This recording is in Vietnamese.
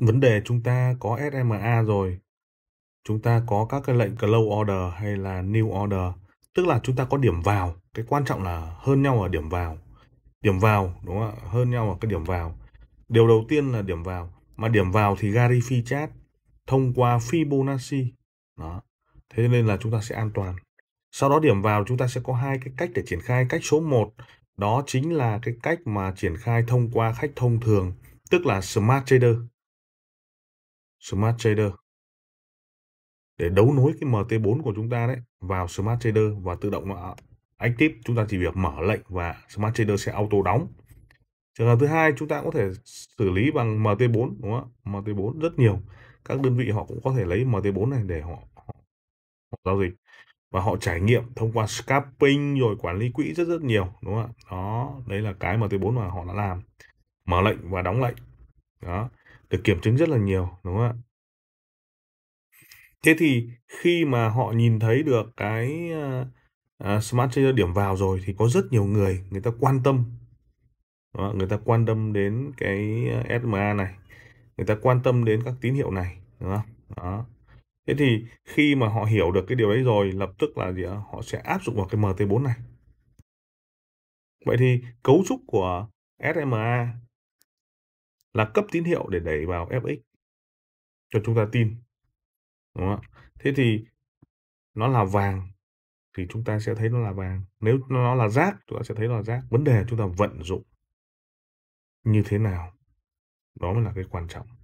vấn đề chúng ta có SMA rồi chúng ta có các cái lệnh close order hay là new order tức là chúng ta có điểm vào cái quan trọng là hơn nhau ở điểm vào điểm vào đúng không ạ hơn nhau ở cái điểm vào điều đầu tiên là điểm vào mà điểm vào thì Gary Phi chat thông qua Fibonacci đó thế nên là chúng ta sẽ an toàn sau đó điểm vào chúng ta sẽ có hai cái cách để triển khai cách số 1 đó chính là cái cách mà triển khai thông qua khách thông thường tức là smart trader Smart Trader để đấu nối cái MT4 của chúng ta đấy vào Smart Trader và tự động nó active chúng ta chỉ việc mở lệnh và Smart Trader sẽ auto đóng trường hợp thứ hai chúng ta có thể xử lý bằng MT4 đúng không ạ MT4 rất nhiều các đơn vị họ cũng có thể lấy MT4 này để họ, họ, họ giao dịch và họ trải nghiệm thông qua scalping rồi quản lý quỹ rất rất nhiều đúng không ạ đó đấy là cái MT4 mà họ đã làm mở lệnh và đóng lệnh đó để kiểm chứng rất là nhiều đúng không ạ thế thì khi mà họ nhìn thấy được cái uh, smart trader điểm vào rồi thì có rất nhiều người người ta quan tâm đó, người ta quan tâm đến cái ờ, SMA này người ta quan tâm đến các tín hiệu này đúng không đó thế thì khi mà họ hiểu được cái điều đấy rồi lập tức là gì đó, họ sẽ áp dụng vào cái MT4 này vậy thì cấu trúc của SMA là cấp tín hiệu để đẩy vào FX cho chúng ta tin. Đúng không? Thế thì nó là vàng thì chúng ta sẽ thấy nó là vàng. Nếu nó là rác chúng ta sẽ thấy nó là rác. Vấn đề chúng ta vận dụng như thế nào. Đó mới là cái quan trọng.